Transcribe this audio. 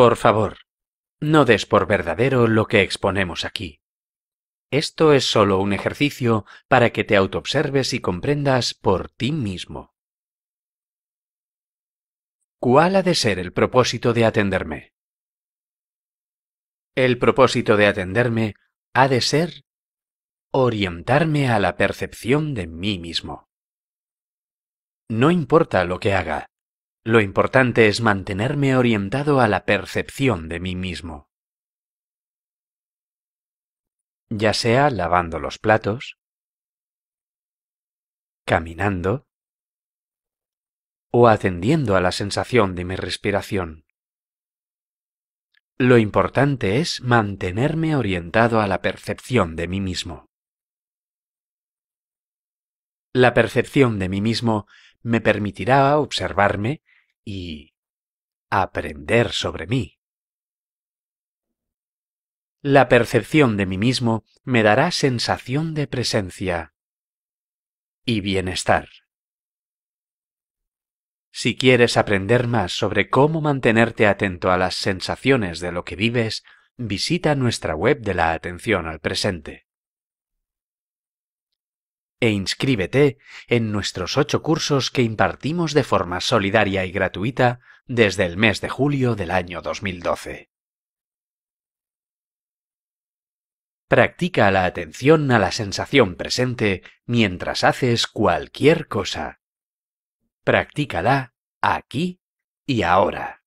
Por favor, no des por verdadero lo que exponemos aquí. Esto es solo un ejercicio para que te autoobserves y comprendas por ti mismo. ¿Cuál ha de ser el propósito de atenderme? El propósito de atenderme ha de ser orientarme a la percepción de mí mismo. No importa lo que haga, lo importante es mantenerme orientado a la percepción de mí mismo. Ya sea lavando los platos, caminando o atendiendo a la sensación de mi respiración. Lo importante es mantenerme orientado a la percepción de mí mismo. La percepción de mí mismo me permitirá observarme y aprender sobre mí. La percepción de mí mismo me dará sensación de presencia y bienestar. Si quieres aprender más sobre cómo mantenerte atento a las sensaciones de lo que vives, visita nuestra web de la atención al presente e inscríbete en nuestros ocho cursos que impartimos de forma solidaria y gratuita desde el mes de julio del año 2012. Practica la atención a la sensación presente mientras haces cualquier cosa. Practícala aquí y ahora.